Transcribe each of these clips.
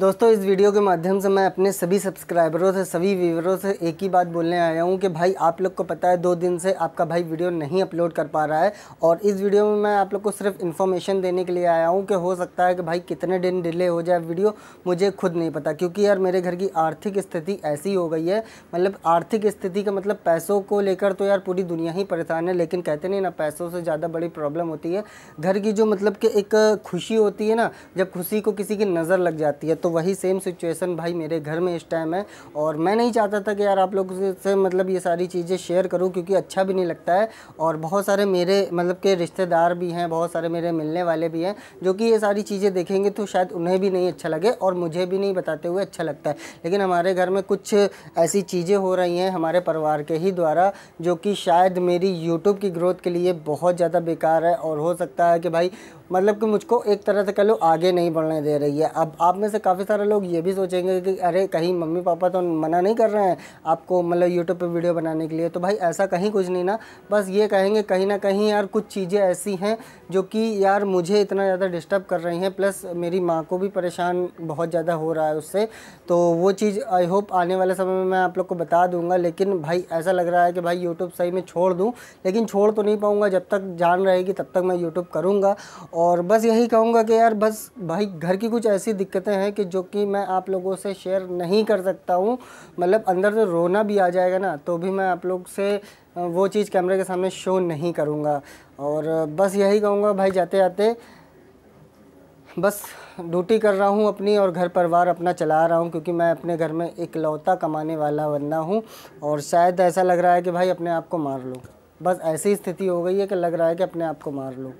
दोस्तों इस वीडियो के माध्यम से मैं अपने सभी सब्सक्राइबरों से सभी व्यूवरों से एक ही बात बोलने आया हूँ कि भाई आप लोग को पता है दो दिन से आपका भाई वीडियो नहीं अपलोड कर पा रहा है और इस वीडियो में मैं आप लोग को सिर्फ इन्फॉर्मेशन देने के लिए आया हूँ कि हो सकता है कि भाई कितने दिन डिले हो जाए वीडियो मुझे खुद नहीं पता क्योंकि यार मेरे घर की आर्थिक स्थिति ऐसी हो गई है मतलब आर्थिक स्थिति का मतलब पैसों को लेकर तो यार पूरी दुनिया ही परेशान है लेकिन कहते नहीं ना पैसों से ज़्यादा बड़ी प्रॉब्लम होती है घर की जो मतलब कि एक खुशी होती है ना जब खुशी को किसी की नज़र लग जाती है तो वही सेम सिचुएसन भाई मेरे घर में इस टाइम है और मैं नहीं चाहता था कि यार आप लोगों से मतलब ये सारी चीज़ें शेयर करूँ क्योंकि अच्छा भी नहीं लगता है और बहुत सारे मेरे मतलब के रिश्तेदार भी हैं बहुत सारे मेरे मिलने वाले भी हैं जो कि ये सारी चीज़ें देखेंगे तो शायद उन्हें भी नहीं अच्छा लगे और मुझे भी नहीं बताते हुए अच्छा लगता है लेकिन हमारे घर में कुछ ऐसी चीज़ें हो रही हैं हमारे परिवार के ही द्वारा जो कि शायद मेरी यूट्यूब की ग्रोथ के लिए बहुत ज़्यादा बेकार है और हो सकता है कि भाई मतलब कि मुझको एक तरह से कह लो आगे नहीं बढ़ने दे रही है अब आप में से काफ़ी सारे लोग ये भी सोचेंगे कि अरे कहीं मम्मी पापा तो मना नहीं कर रहे हैं आपको मतलब यूट्यूब पर वीडियो बनाने के लिए तो भाई ऐसा कहीं कुछ नहीं ना बस ये कहेंगे कहीं ना कहीं यार कुछ चीज़ें ऐसी हैं जो कि यार मुझे इतना ज़्यादा डिस्टर्ब कर रही हैं प्लस मेरी माँ को भी परेशान बहुत ज़्यादा हो रहा है उससे तो वो चीज़ आई होप आने वाले समय में मैं आप लोग को बता दूंगा लेकिन भाई ऐसा लग रहा है कि भाई यूट्यूब सही में छोड़ दूँ लेकिन छोड़ तो नहीं पाऊँगा जब तक जान रहेगी तब तक मैं यूट्यूब करूँगा और बस यही कहूँगा कि यार बस भाई घर की कुछ ऐसी दिक्कतें हैं कि जो कि मैं आप लोगों से शेयर नहीं कर सकता हूँ मतलब अंदर से रोना भी आ जाएगा ना तो भी मैं आप लोग से वो चीज़ कैमरे के सामने शो नहीं करूँगा और बस यही कहूँगा भाई जाते जाते बस ड्यूटी कर रहा हूँ अपनी और घर परिवार अपना चला रहा हूँ क्योंकि मैं अपने घर में इकलौता कमाने वाला बंदा हूँ और शायद ऐसा लग रहा है कि भाई अपने आप को मार लो बस ऐसी स्थिति हो गई है कि लग रहा है कि अपने आप को मार लो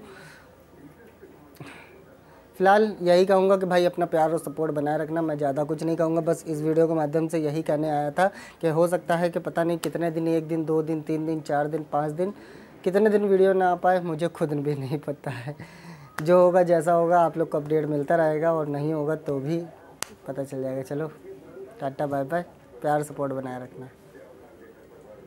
फ़िलहाल यही कहूँगा कि भाई अपना प्यार और सपोर्ट बनाए रखना मैं ज़्यादा कुछ नहीं कहूँगा बस इस वीडियो के माध्यम से यही कहने आया था कि हो सकता है कि पता नहीं कितने दिन एक दिन दो दिन तीन दिन चार दिन पाँच दिन कितने दिन वीडियो ना आ पाए मुझे खुद भी नहीं पता है जो होगा जैसा होगा आप लोग को अपडेट मिलता रहेगा और नहीं होगा तो भी पता चल जाएगा चलो टाटा बाय बाय प्यार सपोर्ट बनाए रखना